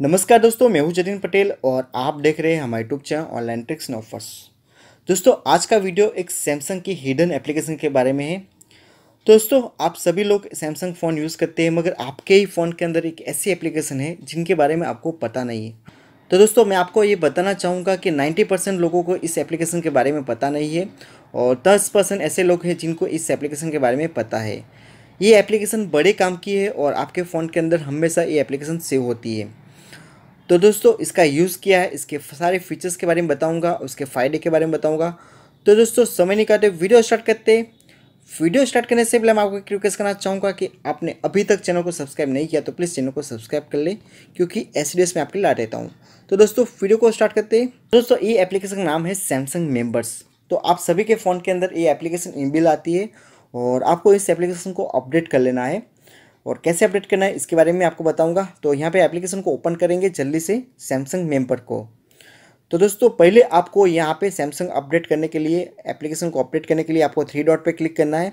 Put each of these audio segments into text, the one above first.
नमस्कार दोस्तों मैं हूं जतिन पटेल और आप देख रहे हैं हमारे YouTube channel Online Tricks and दोस्तों आज का वीडियो एक सैमसंग की हिडन एप्लीकेशन के बारे में है दोस्तों आप सभी लोग सैमसंग फ़ोन यूज़ करते हैं मगर आपके ही फ़ोन के अंदर एक ऐसी एप्लीकेशन है जिनके बारे में आपको पता नहीं है तो दोस्तों मैं आपको ये बताना चाहूँगा कि नाइन्टी परसेंट लोगों को इस एप्लीकेशन के बारे में पता नहीं है और दस परसेंट ऐसे लोग हैं जिनको इस एप्लीकेशन के बारे में पता है ये एप्लीकेशन बड़े काम की है और आपके फ़ोन के अंदर हमेशा ये एप्लीकेशन सेव होती है तो दोस्तों इसका यूज़ किया है इसके सारे फीचर्स के बारे में बताऊँगा उसके फ़ायदे के बारे में बताऊँगा तो दोस्तों समय नहीं करते वीडियो स्टार्ट करते वीडियो स्टार्ट करने से पहले मैं आपको एक रिक्वेस्ट करना चाहूँगा कि आपने अभी तक चैनल को सब्सक्राइब नहीं किया तो प्लीज़ चैनल को सब्सक्राइब कर ले क्योंकि एस डी एस में आपके ला देता हूँ तो दोस्तों वीडियो को स्टार्ट करते हैं दोस्तों ये एप्लीकेशन का नाम है सैमसंग मेम्बर्स तो आप सभी के फ़ोन के अंदर ये एप्लीकेशन इनबिल आती है और आपको इस एप्लीकेशन को अपडेट कर लेना है और कैसे अपडेट करना है इसके बारे में आपको बताऊंगा तो यहाँ पे एप्लीकेशन को ओपन करेंगे जल्दी से सैमसंग मेम्बर को तो दोस्तों पहले आपको यहाँ पे सैमसंग अपडेट करने के लिए एप्लीकेशन को अपडेट करने के लिए आपको थ्री डॉट पे क्लिक करना है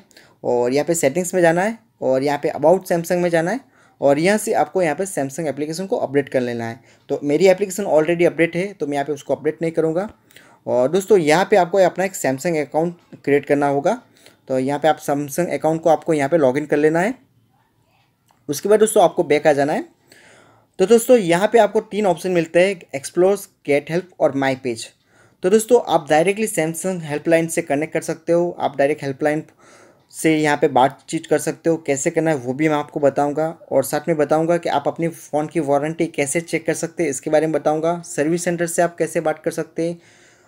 और यहाँ पे सेटिंग्स में जाना है और यहाँ पे अबाउट सैमसंग में जाना है और यहाँ से आपको यहाँ पे सैमसंग एप्लीकेशन को अपडेट कर लेना है तो मेरी एप्लीकेशन ऑलरेडी अपडेट है तो मैं यहाँ पर उसको अपडेट नहीं करूँगा और दोस्तों यहाँ पर आपको अपना एक सैमसंग अकाउंट क्रिएट करना होगा तो यहाँ पर आप सैमसंग अकाउंट को आपको यहाँ पर लॉग कर लेना है उसके बाद दोस्तों आपको बैक आ जाना है तो दोस्तों यहाँ पे आपको तीन ऑप्शन मिलते हैं एक्सप्लोर गेट हेल्प और माई पेज तो दोस्तों आप डायरेक्टली सैमसंग हेल्पलाइन से कनेक्ट कर सकते हो आप डायरेक्ट हेल्पलाइन से यहाँ पे बातचीत कर सकते हो कैसे करना है वो भी मैं आपको बताऊंगा और साथ में बताऊंगा कि आप अपनी फ़ोन की वारंटी कैसे चेक कर सकते हैं इसके बारे में बताऊंगा सर्विस सेंटर से आप कैसे बात कर सकते हैं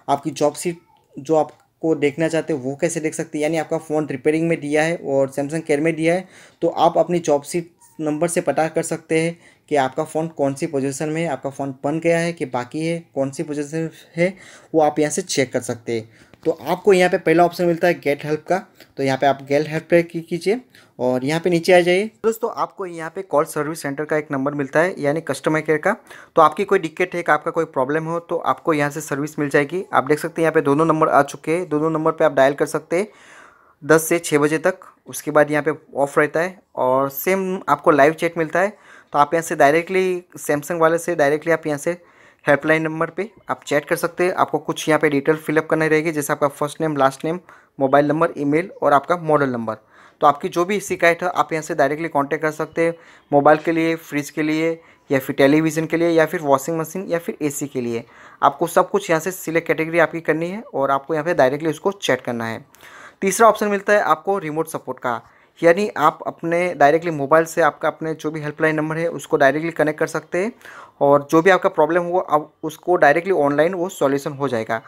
आपकी जॉब सीट जो आपको देखना चाहते हो वो कैसे देख सकते हैं यानी आपका फ़ोन रिपेयरिंग में दिया है और सैमसंग केयर में दिया है तो आप अपनी जॉब सीट नंबर से पता कर सकते हैं कि आपका फ़ोन कौन सी पोजीशन में है आपका फ़ोन बन गया है कि बाकी है कौन सी पोजीशन है वो आप यहाँ से चेक कर सकते हैं तो आपको यहाँ पे पहला ऑप्शन मिलता है गेट हेल्प का तो यहाँ पे आप गेट हेल्प पे कीजिए और यहाँ पे नीचे आ जाइए दोस्तों आपको यहाँ पे कॉल सर्विस सेंटर का एक नंबर मिलता है यानी कस्टमर केयर का तो आपकी कोई दिक्कत है आपका कोई प्रॉब्लम हो तो आपको यहाँ से सर्विस मिल जाएगी आप देख सकते हैं यहाँ पे दोनों नंबर आ चुके हैं दोनों नंबर पर आप डायल कर सकते हैं दस से छः बजे तक उसके बाद यहाँ पे ऑफ रहता है और सेम आपको लाइव चैट मिलता है तो आप यहाँ से डायरेक्टली सैमसंग वाले से डायरेक्टली आप यहाँ से हेल्पलाइन नंबर पे आप चैट कर सकते हैं आपको कुछ यहाँ पे डिटेल फिलअप करना रहेगी जैसे आपका first name last name mobile number ई और आपका मॉडल नंबर तो आपकी जो भी शिकायत है आप यहाँ से डायरेक्टली कॉन्टैक्ट कर सकते हैं मोबाइल के लिए फ्रिज के लिए या फिर टेलीविज़न के लिए या फिर वॉशिंग मशीन या फिर ए के लिए आपको सब कुछ यहाँ से सिलेक्ट कैटेगरी आपकी करनी है और आपको यहाँ पर डायरेक्टली उसको चैट करना है तीसरा ऑप्शन मिलता है आपको रिमोट सपोर्ट का यानी आप अपने डायरेक्टली मोबाइल से आपका अपने जो भी हेल्पलाइन नंबर है उसको डायरेक्टली कनेक्ट कर सकते हैं और जो भी आपका प्रॉब्लम हो आप उसको डायरेक्टली ऑनलाइन वो सॉल्यूशन हो जाएगा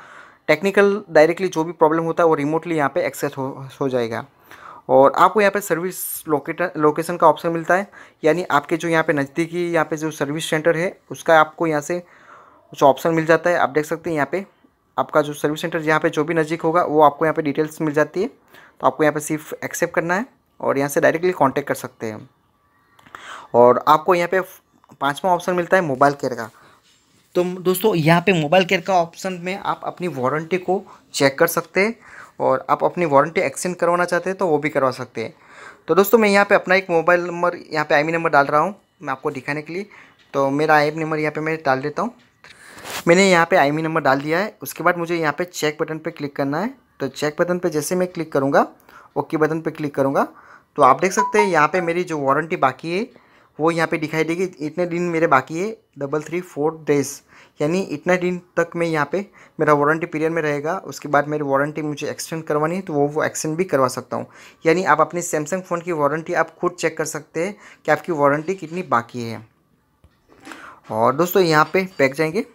टेक्निकल डायरेक्टली जो भी प्रॉब्लम होता है वो रिमोटली यहाँ पे एक्सेस हो हो जाएगा और आपको यहाँ पे सर्विस लोकेटर लोकेशन का ऑप्शन मिलता है यानी आपके जो यहाँ पे नज़दीकी यहाँ पे जो सर्विस सेंटर है उसका आपको यहाँ से कुछ ऑप्शन मिल जाता है आप देख सकते हैं यहाँ पर आपका जो सर्विस सेंटर यहाँ पे जो भी नज़दीक होगा वो आपको यहाँ पे डिटेल्स मिल जाती है तो आपको यहाँ पे सिर्फ एक्सेप्ट करना है और यहाँ से डायरेक्टली कांटेक्ट कर सकते हैं और आपको यहाँ पे पाँचवा ऑप्शन मिलता है मोबाइल केयर का तो दोस्तों यहाँ पे मोबाइल केयर का ऑप्शन में आप अपनी वारंटी को चेक कर सकते हैं और आप अपनी वारंटी एक्सटेंड करवाना चाहते हैं तो वो भी करवा सकते हैं तो दोस्तों मैं यहाँ पर अपना एक मोबाइल नंबर यहाँ पर आई नंबर डाल रहा हूँ मैं आपको दिखाने के लिए तो मेरा आई नंबर यहाँ पर मैं डाल देता हूँ मैंने यहाँ पे आई नंबर डाल दिया है उसके बाद मुझे यहाँ पे चेक बटन पे क्लिक करना है तो चेक बटन पे जैसे मैं क्लिक करूँगा ओके बटन पे क्लिक करूँगा तो आप देख सकते हैं यहाँ पे मेरी जो वारंटी बाकी है वो यहाँ पे दिखाई देगी इतने दिन मेरे बाकी है डबल थ्री फोर डेज यानी इतने दिन तक मैं यहाँ पे मेरा वारंटी पीरियड में रहेगा उसके बाद मेरी वारंटी मुझे एक्सटेंड करवानी है तो वो वो एक्सटेंड भी करवा सकता हूँ यानी आप अपने सैमसंग फ़ोन की वारंटी आप खुद चेक कर सकते हैं कि आपकी वारंटी कितनी बाकी है और दोस्तों यहाँ पे पैक जाएंगे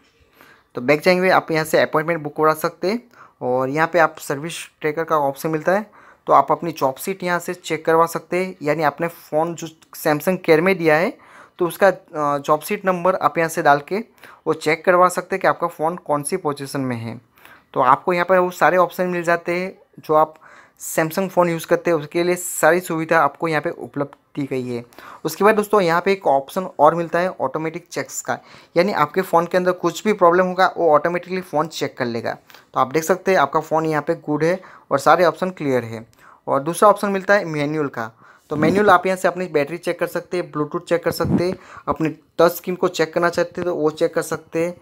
तो बैक जाएंगे आप यहाँ से अपॉइंटमेंट बुक करा सकते हैं और यहाँ पे आप सर्विस ट्रेकर का ऑप्शन मिलता है तो आप अपनी जॉब सीट यहाँ से चेक करवा सकते हैं यानी आपने फ़ोन जो सैमसंग केयर में दिया है तो उसका जॉब सीट नंबर आप यहाँ से डाल के वो चेक करवा सकते हैं कि आपका फ़ोन कौन सी पोजिशन में है तो आपको यहाँ पर वो सारे ऑप्शन मिल जाते हैं जो आप सैमसंग फ़ोन यूज़ करते हैं उसके लिए सारी सुविधा आपको यहाँ पर उपलब्ध दी गई है उसके बाद दोस्तों यहाँ पे एक ऑप्शन और मिलता है ऑटोमेटिक चेक्स का यानी आपके फ़ोन के अंदर कुछ भी प्रॉब्लम होगा वो ऑटोमेटिकली फ़ोन चेक कर लेगा तो आप देख सकते हैं आपका फ़ोन यहाँ पे गुड है और सारे ऑप्शन क्लियर है और दूसरा ऑप्शन मिलता है मैनुअल का तो मैनुअल आप यहाँ से अपनी बैटरी चेक कर सकते हैं ब्लूटूथ चेक कर सकते हैं अपनी टच स्क्रीन को चेक करना चाहते हैं तो वो चेक कर सकते हैं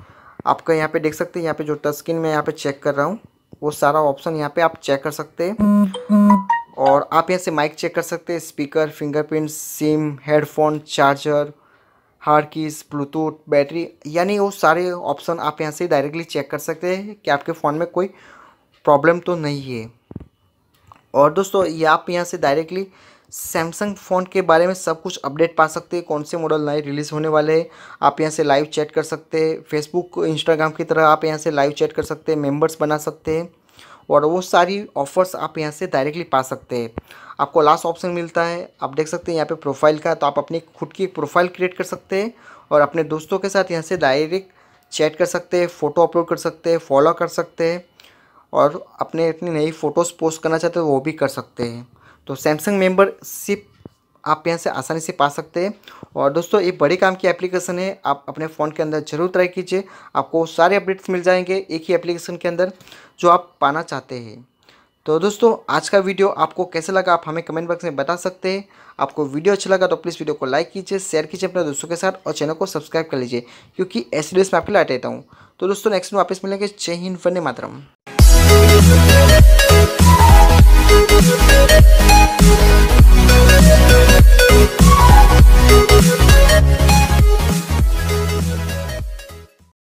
आपका यहाँ पर देख सकते हैं यहाँ पर जो टच स्क्रीन मैं यहाँ पर चेक कर रहा हूँ वो सारा ऑप्शन यहाँ पर आप चेक कर सकते हैं और आप यहाँ से माइक चेक कर सकते हैं speaker fingerprint SIM headphone charger hard keys Bluetooth battery यानी वो सारे ऑप्शन आप यहाँ से डायरेक्टली चेक कर सकते हैं कि आपके फ़ोन में कोई प्रॉब्लम तो नहीं है और दोस्तों ये आप यहाँ से डायरेक्टली सैमसंग फ़ोन के बारे में सब कुछ अपडेट पा सकते हैं कौन से मॉडल नए रिलीज़ होने वाले हैं आप यहाँ से लाइव चैट कर सकते हैं फेसबुक इंस्टाग्राम की तरह आप यहाँ से लाइव चैट कर सकते हैं मेम्बर्स बना सकते हैं और वो सारी ऑफ़र्स आप यहाँ से डायरेक्टली पा सकते हैं आपको लास्ट ऑप्शन मिलता है आप देख सकते हैं यहाँ पे प्रोफाइल का तो आप अपनी खुद की प्रोफाइल क्रिएट कर सकते हैं और अपने दोस्तों के साथ यहाँ से डायरेक्ट चैट कर सकते हैं फ़ोटो अपलोड कर सकते हैं फॉलो कर सकते हैं और अपने अपनी नई फ़ोटोज़ पोस्ट करना चाहते हो वो भी कर सकते हैं तो सैमसंग मेम्बरशिप आप यहाँ से आसानी से पा सकते हैं और दोस्तों ये बड़े काम की एप्लीकेशन है आप अपने फ़ोन के अंदर जरूर ट्राई कीजिए आपको सारे अपडेट्स मिल जाएंगे एक ही एप्लीकेशन के अंदर जो आप पाना चाहते हैं तो दोस्तों आज का वीडियो आपको कैसे लगा आप हमें कमेंट बॉक्स में बता सकते हैं आपको वीडियो अच्छा लगा तो प्लीज़ वीडियो को लाइक कीजिए शेयर कीजिए अपने दोस्तों के साथ और चैनल को सब्सक्राइब कर लीजिए क्योंकि ऐसे वीडियोस मैं आपके लाट देता हूँ तो दोस्तों नेक्स्ट में वापस मिलेंगे जय हिंद फंडे मातरम